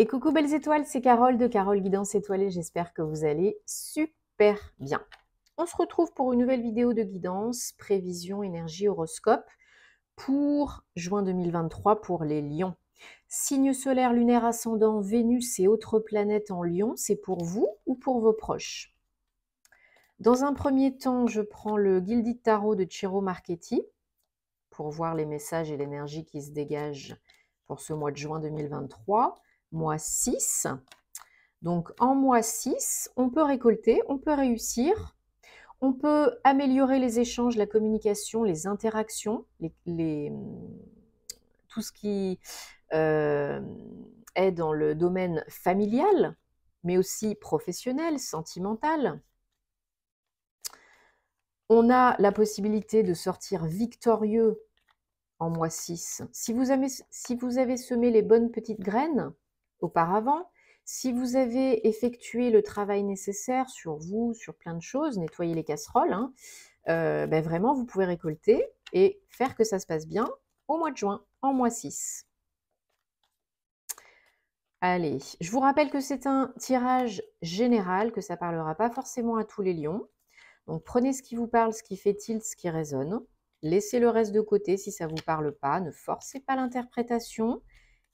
Et coucou belles étoiles, c'est Carole de Carole Guidance Étoilée, j'espère que vous allez super bien. On se retrouve pour une nouvelle vidéo de guidance, prévision, énergie, horoscope pour juin 2023 pour les lions. Signe solaire, lunaire, ascendant, Vénus et autres planètes en lion, c'est pour vous ou pour vos proches Dans un premier temps, je prends le Guildit Tarot de Ciro Marchetti pour voir les messages et l'énergie qui se dégagent pour ce mois de juin 2023 mois 6. Donc en mois 6, on peut récolter, on peut réussir, on peut améliorer les échanges, la communication, les interactions, les, tout ce qui euh, est dans le domaine familial, mais aussi professionnel, sentimental. On a la possibilité de sortir victorieux en mois 6. Si vous avez, si vous avez semé les bonnes petites graines, auparavant. Si vous avez effectué le travail nécessaire sur vous, sur plein de choses, nettoyer les casseroles, hein, euh, ben vraiment, vous pouvez récolter et faire que ça se passe bien au mois de juin, en mois 6. Allez, je vous rappelle que c'est un tirage général, que ça ne parlera pas forcément à tous les lions. Donc prenez ce qui vous parle, ce qui fait tilt, ce qui résonne. Laissez le reste de côté si ça ne vous parle pas. Ne forcez pas l'interprétation.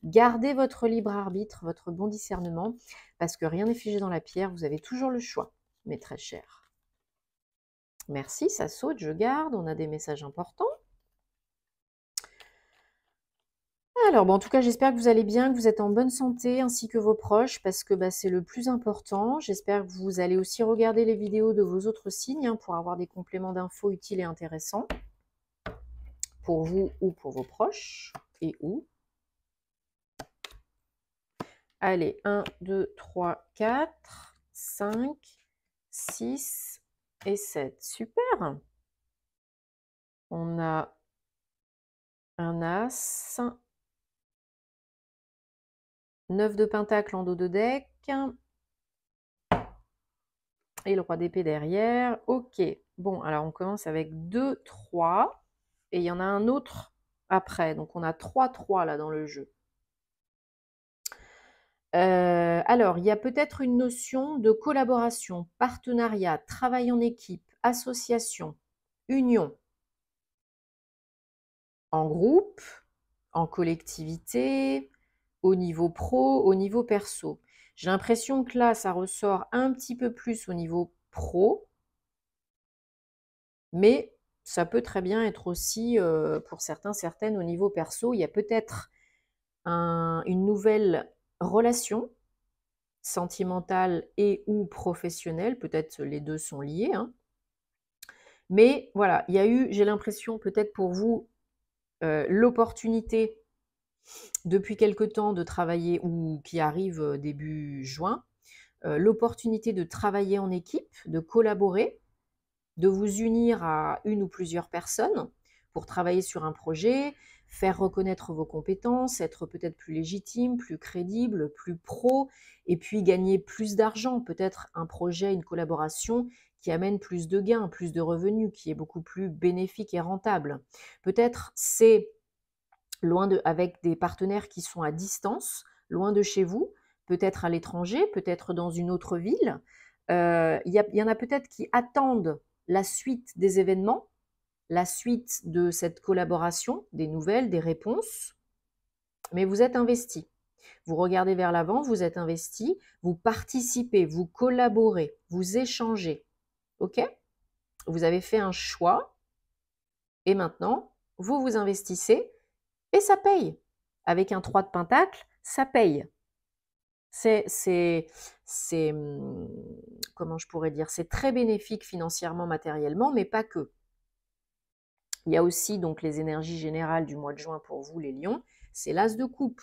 Gardez votre libre arbitre, votre bon discernement, parce que rien n'est figé dans la pierre, vous avez toujours le choix, mes très chers. Merci, ça saute, je garde, on a des messages importants. Alors, en tout cas, j'espère que vous allez bien, que vous êtes en bonne santé, ainsi que vos proches, parce que bah, c'est le plus important. J'espère que vous allez aussi regarder les vidéos de vos autres signes hein, pour avoir des compléments d'infos utiles et intéressants pour vous ou pour vos proches, et où. Allez, 1, 2, 3, 4, 5, 6 et 7. Super. On a un As, 9 de pentacle en dos de deck, et le roi d'épée derrière. Ok, bon, alors on commence avec 2, 3, et il y en a un autre après. Donc on a 3, 3 là dans le jeu. Euh, alors, il y a peut-être une notion de collaboration, partenariat, travail en équipe, association, union, en groupe, en collectivité, au niveau pro, au niveau perso. J'ai l'impression que là, ça ressort un petit peu plus au niveau pro, mais ça peut très bien être aussi, euh, pour certains, certaines, au niveau perso. Il y a peut-être une nouvelle relation sentimentale et ou professionnelle, peut-être les deux sont liés. Hein. Mais voilà, il y a eu, j'ai l'impression, peut-être pour vous, euh, l'opportunité depuis quelque temps de travailler, ou qui arrive euh, début juin, euh, l'opportunité de travailler en équipe, de collaborer, de vous unir à une ou plusieurs personnes pour travailler sur un projet, faire reconnaître vos compétences, être peut-être plus légitime, plus crédible, plus pro, et puis gagner plus d'argent, peut-être un projet, une collaboration qui amène plus de gains, plus de revenus, qui est beaucoup plus bénéfique et rentable. Peut-être c'est loin de, avec des partenaires qui sont à distance, loin de chez vous, peut-être à l'étranger, peut-être dans une autre ville. Euh, il y en a peut-être qui attendent la suite des événements la suite de cette collaboration, des nouvelles, des réponses, mais vous êtes investi. Vous regardez vers l'avant, vous êtes investi, vous participez, vous collaborez, vous échangez. OK Vous avez fait un choix et maintenant, vous vous investissez et ça paye. Avec un 3 de pentacle, ça paye. C'est, c'est, c'est, hum, comment je pourrais dire, c'est très bénéfique financièrement, matériellement, mais pas que. Il y a aussi donc les énergies générales du mois de juin pour vous les lions. C'est l'as de coupe,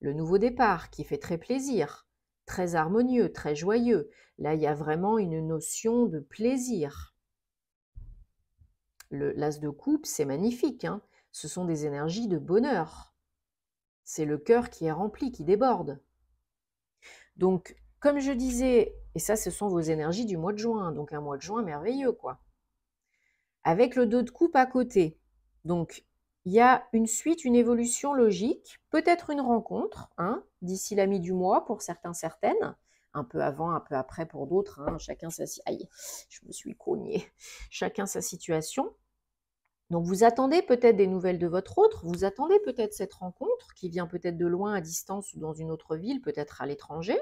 le nouveau départ qui fait très plaisir, très harmonieux, très joyeux. Là, il y a vraiment une notion de plaisir. L'as de coupe, c'est magnifique. Hein. Ce sont des énergies de bonheur. C'est le cœur qui est rempli, qui déborde. Donc, comme je disais, et ça, ce sont vos énergies du mois de juin. Donc, un mois de juin merveilleux, quoi avec le dos de coupe à côté. Donc, il y a une suite, une évolution logique, peut-être une rencontre hein, d'ici la mi du mois pour certains, certaines, un peu avant, un peu après pour d'autres. Hein, chacun sa aïe, je me suis cognée. Chacun sa situation. Donc vous attendez peut-être des nouvelles de votre autre, vous attendez peut-être cette rencontre qui vient peut-être de loin, à distance ou dans une autre ville, peut-être à l'étranger,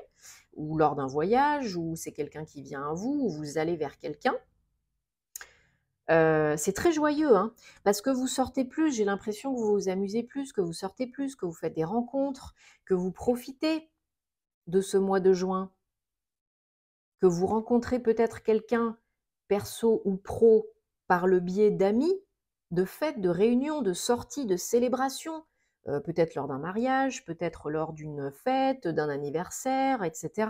ou lors d'un voyage, ou c'est quelqu'un qui vient à vous, ou vous allez vers quelqu'un c'est très joyeux, hein. parce que vous sortez plus, j'ai l'impression que vous vous amusez plus, que vous sortez plus, que vous faites des rencontres, que vous profitez de ce mois de juin, que vous rencontrez peut-être quelqu'un perso ou pro par le biais d'amis, de fêtes, de réunions, de sorties, de célébrations, peut-être lors d'un mariage, peut-être lors d'une fête, d'un anniversaire, etc.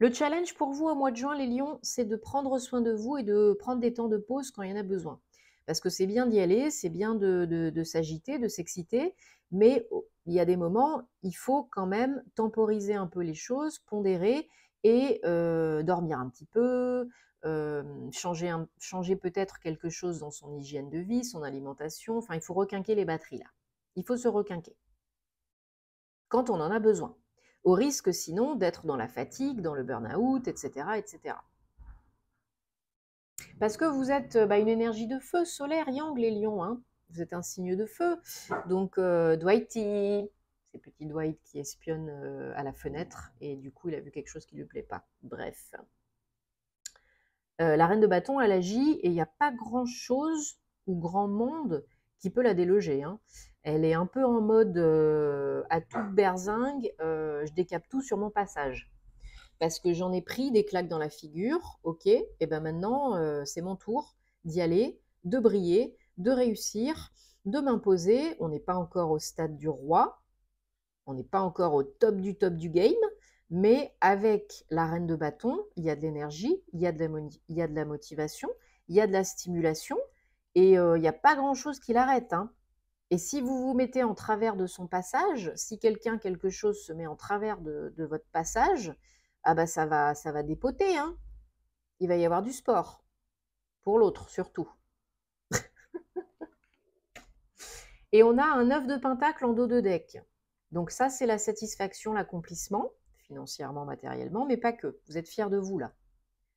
Le challenge pour vous au mois de juin, les lions, c'est de prendre soin de vous et de prendre des temps de pause quand il y en a besoin. Parce que c'est bien d'y aller, c'est bien de, s'agiter, de s'exciter, mais il y a des moments, il faut quand même temporiser un peu les choses, pondérer et euh, dormir un petit peu, euh, changer, changer peut-être quelque chose dans son hygiène de vie, son alimentation. Enfin, il faut requinquer les batteries là. Il faut se requinquer quand on en a besoin au risque sinon d'être dans la fatigue, dans le burn-out, etc., etc. Parce que vous êtes euh, bah, une énergie de feu, solaire, yang, les lions. Hein. Vous êtes un signe de feu. Donc, euh, Dwighty, c'est petit Dwight qui espionne euh, à la fenêtre et du coup, il a vu quelque chose qui ne lui plaît pas. Bref. la reine de bâton, elle agit et il n'y a pas grand-chose ou grand monde qui peut la déloger. Hein. Elle est un peu en mode à toute ah. berzingue, je décape tout sur mon passage. Parce que j'en ai pris des claques dans la figure, ok, et ben maintenant c'est mon tour d'y aller, de briller, de réussir, de m'imposer. On n'est pas encore au stade du roi, on n'est pas encore au top du top du game, mais avec la reine de bâton, il y a de l'énergie, il, y a de la de la motivation, il y a de la stimulation, et il n'y a pas grand-chose qui l'arrête. Hein. Et si vous vous mettez en travers de son passage, si quelqu'un, quelque chose se met en travers de, votre passage, ah bah ça va, ça va dépoter. Hein. Il va y avoir du sport. Pour l'autre, surtout. Et on a un œuf de pentacle en dos de deck. Donc ça, c'est la satisfaction, l'accomplissement, financièrement, matériellement, mais pas que. Vous êtes fier de vous, là,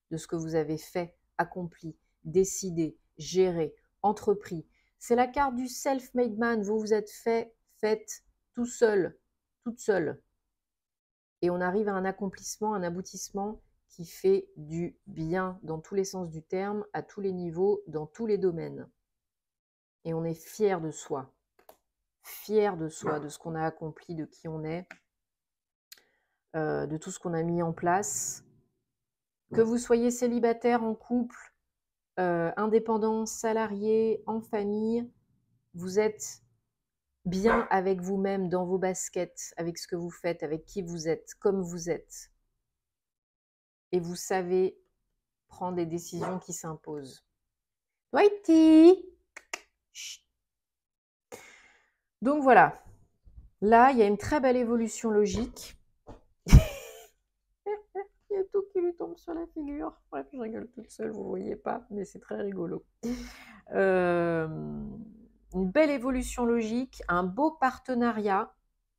de ce que vous avez fait, accompli, décidé, géré, entrepris, c'est la carte du self-made man. Vous vous êtes fait, faites tout seul, toute seule. Et on arrive à un accomplissement, un aboutissement qui fait du bien dans tous les sens du terme, à tous les niveaux, dans tous les domaines. Et on est fier de soi, fier de soi, de ce qu'on a accompli, de qui on est, euh, de tout ce qu'on a mis en place. Que vous soyez célibataire, en couple, euh, indépendant, salarié, en famille, vous êtes bien avec vous-même, dans vos baskets, avec ce que vous faites, avec qui vous êtes, comme vous êtes. Et vous savez prendre des décisions qui s'imposent. Whitey Donc voilà, là, il y a une très belle évolution logique tout qui lui tombe sur la figure. Bref, je rigole toute seule, vous ne voyez pas, mais c'est très rigolo. Euh, une belle évolution logique, un beau partenariat,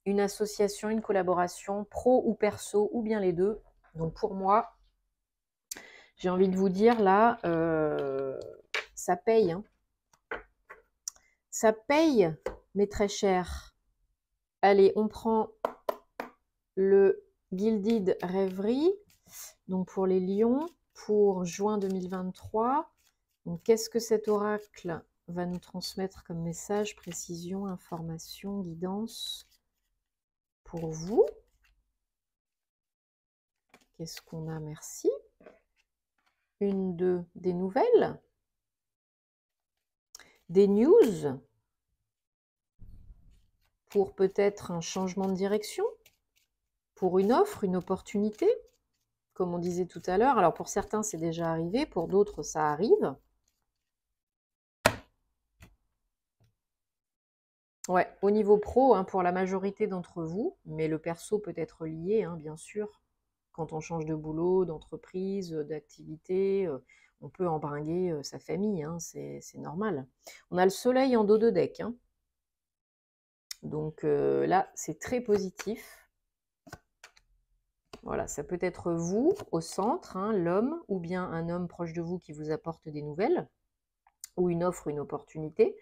une association, une collaboration, pro ou perso, ou bien les deux. Donc pour moi, j'ai envie de vous dire là, euh, ça paye. Hein. Ça paye, mais très cher. Allez, on prend le Gilded Rêverie. Donc pour les lions, pour juin 2023, qu'est-ce que cet oracle va nous transmettre comme message, précision, information, guidance pour vous Qu'est-ce qu'on a Merci. Une, deux, des nouvelles Des news Pour peut-être un changement de direction Pour une offre, une opportunité comme on disait tout à l'heure. Alors pour certains, c'est déjà arrivé, pour d'autres, ça arrive. Ouais, au niveau pro, hein, pour la majorité d'entre vous, mais le perso peut être lié, hein, bien sûr. Quand on change de boulot, d'entreprise, d'activité, euh, on peut embringuer euh, sa famille, hein, c'est normal. On a le soleil en dos de deck. Donc euh, là, c'est très positif. Voilà, ça peut être vous au centre, hein, l'homme, ou bien un homme proche de vous qui vous apporte des nouvelles, ou une offre, une opportunité.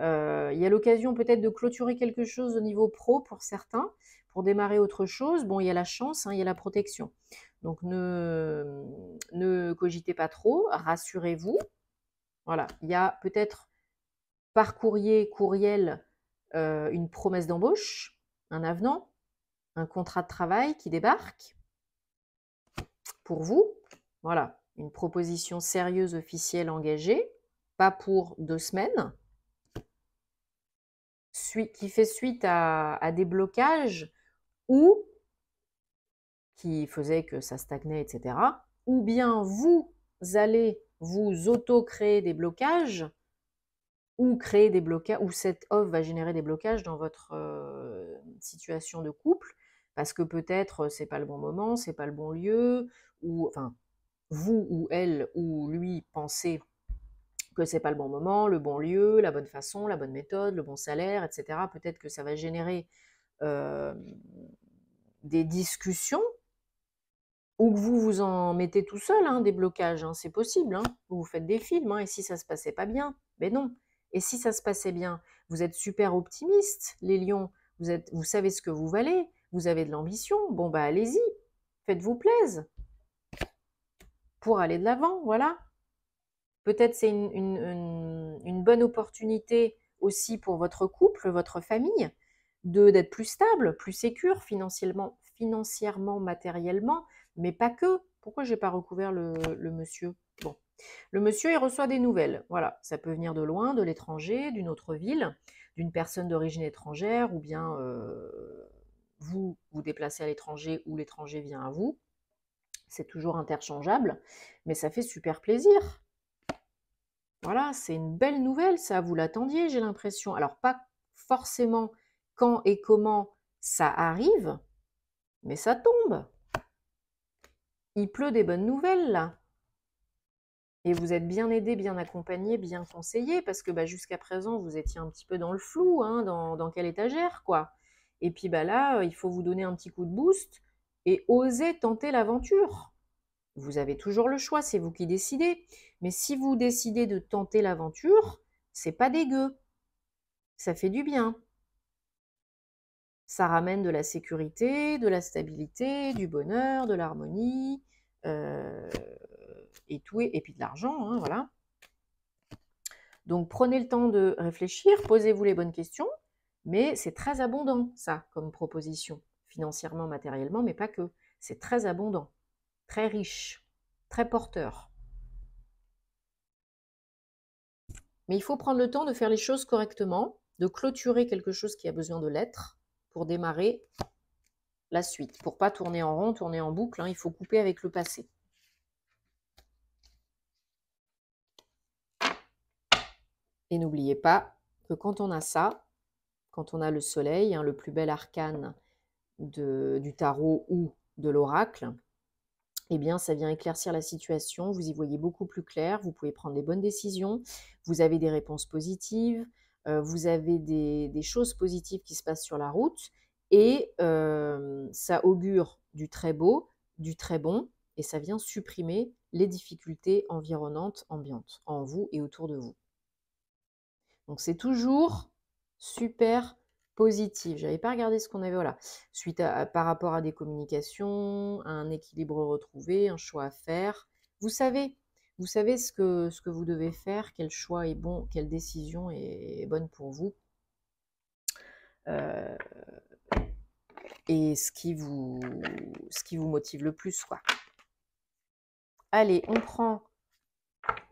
Euh, il y a l'occasion peut-être de clôturer quelque chose au niveau pro pour certains, pour démarrer autre chose. Bon, il y a la chance, hein, il y a la protection. Donc ne, ne cogitez pas trop, rassurez-vous. Voilà, il y a peut-être par courrier, courriel, euh, une promesse d'embauche, un avenant, un contrat de travail qui débarque vous. Voilà, une proposition sérieuse, officielle, engagée, pas pour deux semaines, qui fait suite à, des blocages ou qui faisait que ça stagnait, etc. Ou bien vous allez vous auto-créer des blocages ou créer des blocages, ou cette offre va générer des blocages dans votre euh, situation de couple, parce que peut-être c'est pas le bon moment, c'est pas le bon lieu, ou enfin vous ou elle ou lui pensez que c'est pas le bon moment, le bon lieu, la bonne façon, la bonne méthode, le bon salaire, etc. Peut-être que ça va générer euh, des discussions ou que vous vous en mettez tout seul, hein, des blocages, hein. c'est possible. Hein. Vous faites des films, et si ça se passait pas bien, mais non. Et si ça se passait bien, vous êtes super optimiste, les lions. Vous, êtes, vous savez ce que vous valez. Vous avez de l'ambition, bon bah allez-y, faites-vous plaise pour aller de l'avant, voilà. Peut-être c'est une, bonne opportunité aussi pour votre couple, votre famille, de d'être plus stable, plus sécure financièrement, financièrement, matériellement, mais pas que. Pourquoi j'ai pas recouvert le, monsieur Bon, le monsieur il reçoit des nouvelles. Voilà, ça peut venir de loin, de l'étranger, d'une autre ville, d'une personne d'origine étrangère ou bien euh, vous vous déplacez à l'étranger ou l'étranger vient à vous. C'est toujours interchangeable, mais ça fait super plaisir. Voilà, c'est une belle nouvelle, ça vous l'attendiez, j'ai l'impression. Alors pas forcément quand et comment ça arrive, mais ça tombe. Il pleut des bonnes nouvelles là. Et vous êtes bien aidé, bien accompagné, bien conseillé, parce que bah, jusqu'à présent, vous étiez un petit peu dans le flou, hein, dans, dans quelle étagère, quoi. Et puis bah là, euh, il faut vous donner un petit coup de boost et oser tenter l'aventure. Vous avez toujours le choix, c'est vous qui décidez. Mais si vous décidez de tenter l'aventure, c'est pas dégueu. Ça fait du bien. Ça ramène de la sécurité, de la stabilité, du bonheur, de l'harmonie, euh, et puis de l'argent, hein, voilà. Donc prenez le temps de réfléchir, posez-vous les bonnes questions, mais c'est très abondant, ça, comme proposition, financièrement, matériellement, mais pas que. C'est très abondant, très riche, très porteur. Mais il faut prendre le temps de faire les choses correctement, de clôturer quelque chose qui a besoin de l'être pour démarrer la suite, pour pas tourner en rond, tourner en boucle. Hein, il faut couper avec le passé. Et n'oubliez pas que quand on a ça, quand on a le soleil, hein, le plus bel arcane du tarot ou de l'oracle, eh bien, ça vient éclaircir la situation, vous y voyez beaucoup plus clair, vous pouvez prendre des bonnes décisions, vous avez des réponses positives, euh, vous avez des, choses positives qui se passent sur la route, et euh, ça augure du très beau, du très bon, et ça vient supprimer les difficultés environnantes, ambiantes, en vous et autour de vous. Donc c'est toujours super positive. J'avais pas regardé ce qu'on avait, voilà. Suite par rapport à des communications, un équilibre retrouvé, un choix à faire. Vous savez, vous savez ce que, ce que vous devez faire, quel choix est bon, quelle décision est, bonne pour vous. Euh, et ce qui, vous, ce qui vous motive le plus, quoi. Allez, on prend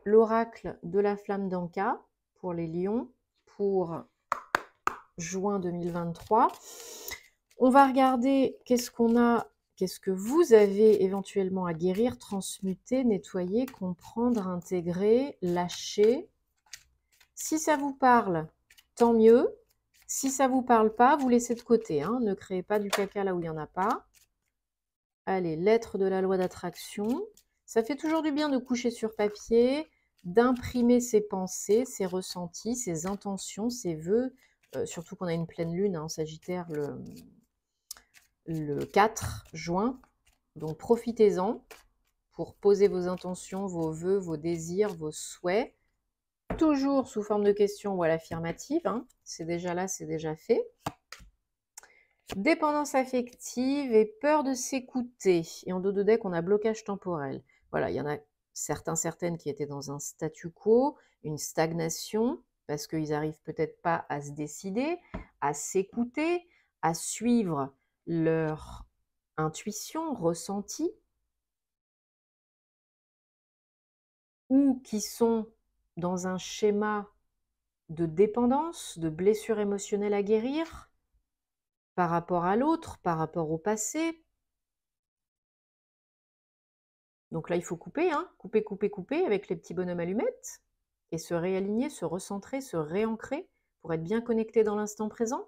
l'oracle de la flamme d'Anka pour les lions, pour juin 2023. On va regarder qu'est-ce qu'on a, qu'est-ce que vous avez éventuellement à guérir, transmuter, nettoyer, comprendre, intégrer, lâcher. Si ça vous parle, tant mieux. Si ça ne vous parle pas, vous laissez de côté. Hein. Ne créez pas du caca là où il n'y en a pas. Allez, lettre de la loi d'attraction. Ça fait toujours du bien de coucher sur papier, d'imprimer ses pensées, ses ressentis, ses intentions, ses vœux, euh, surtout qu'on a une pleine lune hein, en Sagittaire le, 4 juin. Donc profitez-en pour poser vos intentions, vos vœux, vos désirs, vos souhaits, toujours sous forme de questions ou à l'affirmative. Hein. C'est déjà là, c'est déjà fait. Dépendance affective et peur de s'écouter. Et en dos de deck, on a blocage temporel. Voilà, il y en a certains, certaines qui étaient dans un statu quo, une stagnation, parce qu'ils n'arrivent peut-être pas à se décider, à s'écouter, à suivre leur intuition, ressenti, ou qui sont dans un schéma de dépendance, de blessure émotionnelle à guérir par rapport à l'autre, par rapport au passé. Donc là, il faut couper, hein. couper, couper, couper avec les petits bonhommes allumettes et se réaligner, se recentrer, se réancrer pour être bien connecté dans l'instant présent.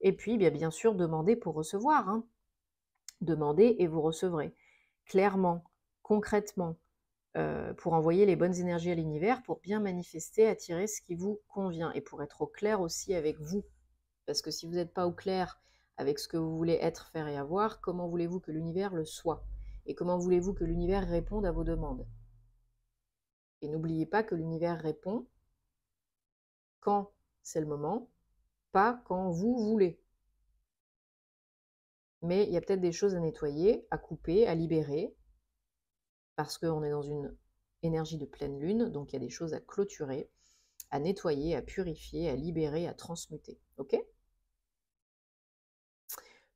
Et puis, bah, bien, sûr, demander pour recevoir. Hein. Demandez et vous recevrez. Clairement, concrètement, euh, pour envoyer les bonnes énergies à l'univers, pour bien manifester, attirer ce qui vous convient et pour être au clair aussi avec vous. Parce que si vous n'êtes pas au clair avec ce que vous voulez être, faire et avoir, comment voulez-vous que l'univers le soit Et comment voulez-vous que l'univers réponde à vos demandes et n'oubliez pas que l'univers répond quand c'est le moment, pas quand vous voulez. Mais il y a peut-être des choses à nettoyer, à couper, à libérer, parce qu'on est dans une énergie de pleine lune, donc il y a des choses à clôturer, à nettoyer, à purifier, à libérer, à transmuter. OK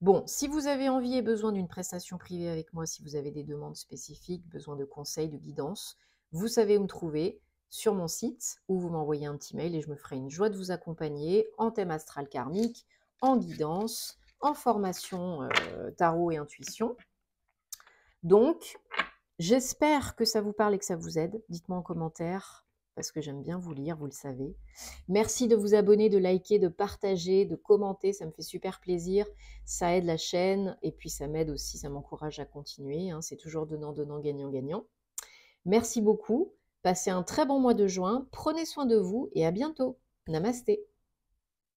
Bon, si vous avez envie et besoin d'une prestation privée avec moi, si vous avez des demandes spécifiques, besoin de conseils, de guidance, vous savez où me trouver sur mon site où vous m'envoyez un petit mail et je me ferai une joie de vous accompagner en thème astral karmique, en guidance, en formation euh, tarot et intuition. Donc, j'espère que ça vous parle et que ça vous aide. Dites-moi en commentaire parce que j'aime bien vous lire, vous le savez. Merci de vous abonner, de liker, de partager, de commenter, ça me fait super plaisir. Ça aide la chaîne et puis ça m'aide aussi, ça m'encourage à continuer. Hein. C'est toujours donnant, donnant, gagnant, gagnant. Merci beaucoup, passez un très bon mois de juin, prenez soin de vous et à bientôt. Namasté.